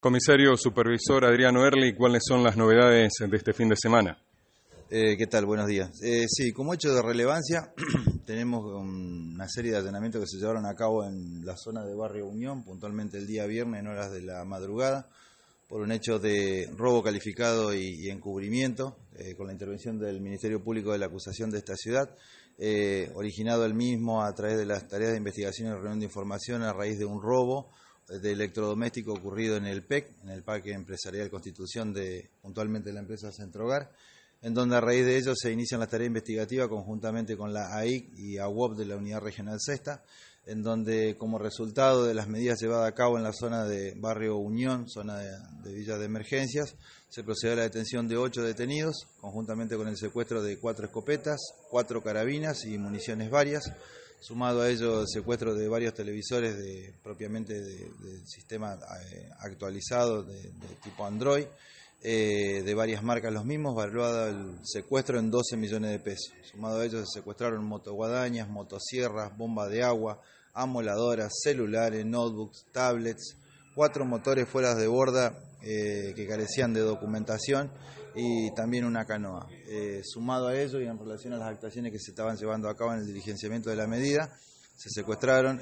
Comisario Supervisor Adriano Erli, ¿cuáles son las novedades de este fin de semana? Eh, ¿Qué tal? Buenos días. Eh, sí, como hecho de relevancia, tenemos una serie de allanamientos que se llevaron a cabo en la zona de Barrio Unión, puntualmente el día viernes en horas de la madrugada, por un hecho de robo calificado y, encubrimiento, eh, con la intervención del Ministerio Público de la Acusación de esta ciudad, originado el mismo a través de las tareas de investigación y reunión de información a raíz de un robo de electrodoméstico ocurrido en el PEC, en el Parque Empresarial Constitución de puntualmente la empresa Centro Hogar, en donde a raíz de ello se inician las tareas investigativas conjuntamente con la AIC y AWOP de la Unidad Regional Cesta, en donde como resultado de las medidas llevadas a cabo en la zona de Barrio Unión, zona de, villas de Emergencias, se procede a la detención de ocho detenidos, conjuntamente con el secuestro de cuatro escopetas, cuatro carabinas y municiones varias Sumado a ello, el secuestro de varios televisores de, propiamente del sistema eh, actualizado de, tipo Android, eh, de varias marcas los mismos, valuado el secuestro en 12 millones de pesos. Sumado a ello, se secuestraron motoguadañas, motosierras, bombas de agua, amoladoras, celulares, notebooks, tablets, cuatro motores fuera de borda eh, que carecían de documentación y también una canoa. Eh, sumado a ello y en relación a las actuaciones que se estaban llevando a cabo en el diligenciamiento de la medida, se secuestraron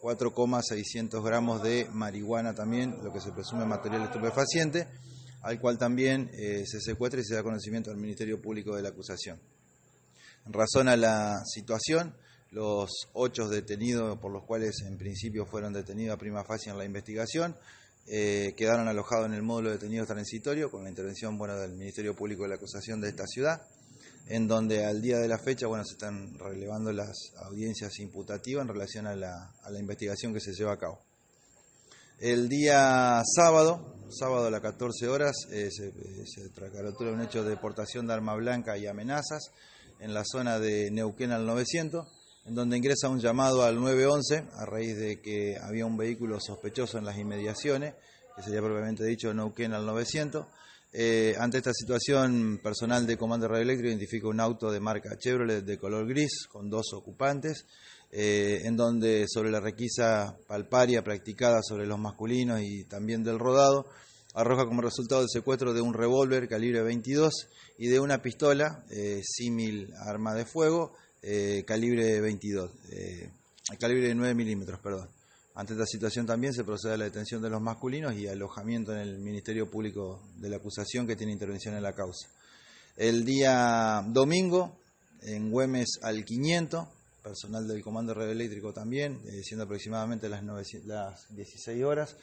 4,600 eh, gramos de marihuana también, lo que se presume material estupefaciente, al cual también eh, se secuestra y se da conocimiento al Ministerio Público de la acusación. En razón a la situación, los ocho detenidos por los cuales en principio fueron detenidos a prima facie en la investigación, eh, quedaron alojados en el módulo de detenidos transitorio con la intervención bueno, del Ministerio Público de la Acusación de esta ciudad, en donde al día de la fecha bueno, se están relevando las audiencias imputativas en relación a la, a la investigación que se lleva a cabo. El día sábado, sábado a las 14 horas, eh, se, eh, se un hecho de deportación de arma blanca y amenazas en la zona de Neuquén al 900 en donde ingresa un llamado al 911 a raíz de que había un vehículo sospechoso en las inmediaciones, que sería propiamente dicho Neuquén al 900. Eh, ante esta situación, personal de Comando Radioeléctrico identifica un auto de marca Chevrolet de color gris con dos ocupantes, eh, en donde sobre la requisa palparia practicada sobre los masculinos y también del rodado, arroja como resultado el secuestro de un revólver calibre 22 y de una pistola eh, símil arma de fuego eh, calibre 22, eh, calibre de 9 milímetros, perdón. Ante esta situación también se procede a la detención de los masculinos y alojamiento en el Ministerio Público de la acusación que tiene intervención en la causa. El día domingo, en Güemes al 500, personal del Comando Radioeléctrico también, eh, siendo aproximadamente las, las 16 horas,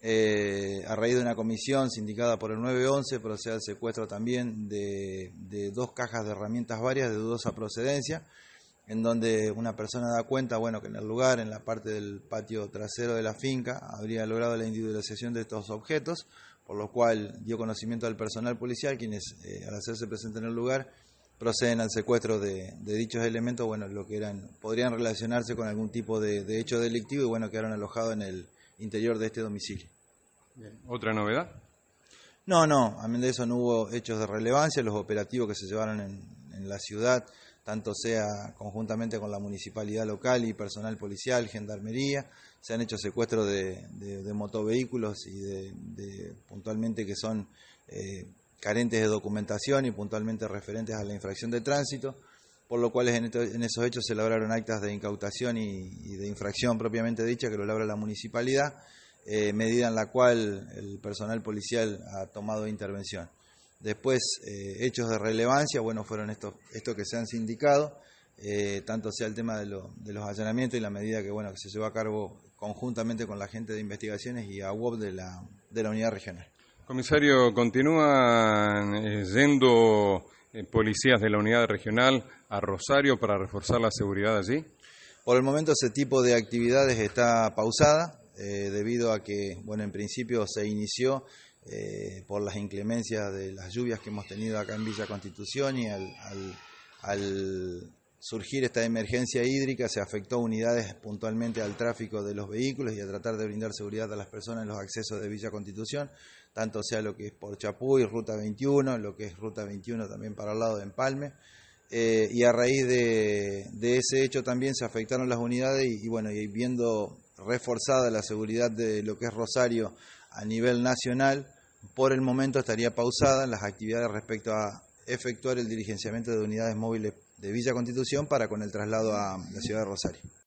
eh, a raíz de una comisión sindicada por el 911, procede al secuestro también de, dos cajas de herramientas varias de dudosa procedencia, en donde una persona da cuenta, bueno, que en el lugar, en la parte del patio trasero de la finca, habría logrado la individualización de estos objetos, por lo cual dio conocimiento al personal policial, quienes eh, al hacerse presente en el lugar proceden al secuestro de, dichos elementos, bueno, lo que eran, podrían relacionarse con algún tipo de, hecho delictivo y bueno, quedaron alojados en el, interior de este domicilio. ¿Otra novedad? No, no, a de eso no hubo hechos de relevancia. Los operativos que se llevaron en, en la ciudad, tanto sea conjuntamente con la municipalidad local y personal policial, gendarmería, se han hecho secuestros de, motovehículos y de, puntualmente que son eh, carentes de documentación y puntualmente referentes a la infracción de tránsito por lo cual en, esos hechos se elaboraron actas de incautación y, de infracción propiamente dicha, que lo labra la municipalidad, eh, medida en la cual el personal policial ha tomado intervención. Después, eh, hechos de relevancia, bueno, fueron estos, estos que se han sindicado, eh, tanto sea el tema de, los allanamientos y la medida que, bueno, que se llevó a cargo conjuntamente con la gente de investigaciones y a a de la, de la unidad regional. Comisario, continúa yendo eh, policías de la unidad regional a Rosario para reforzar la seguridad allí? Por el momento ese tipo de actividades está pausada eh, debido a que, bueno, en principio se inició eh, por las inclemencias de las lluvias que hemos tenido acá en Villa Constitución y al surgir esta emergencia hídrica se afectó unidades puntualmente al tráfico de los vehículos y a tratar de brindar seguridad a las personas en los accesos de Villa Constitución, tanto sea lo que es por Chapuy, Ruta 21, lo que es Ruta 21 también para el lado de Empalme. Eh, y a raíz de, ese hecho también se afectaron las unidades y, bueno, y viendo reforzada la seguridad de lo que es Rosario a nivel nacional, por el momento estaría pausada las actividades respecto a efectuar el diligenciamiento de unidades móviles de Villa Constitución para con el traslado a la ciudad de Rosario.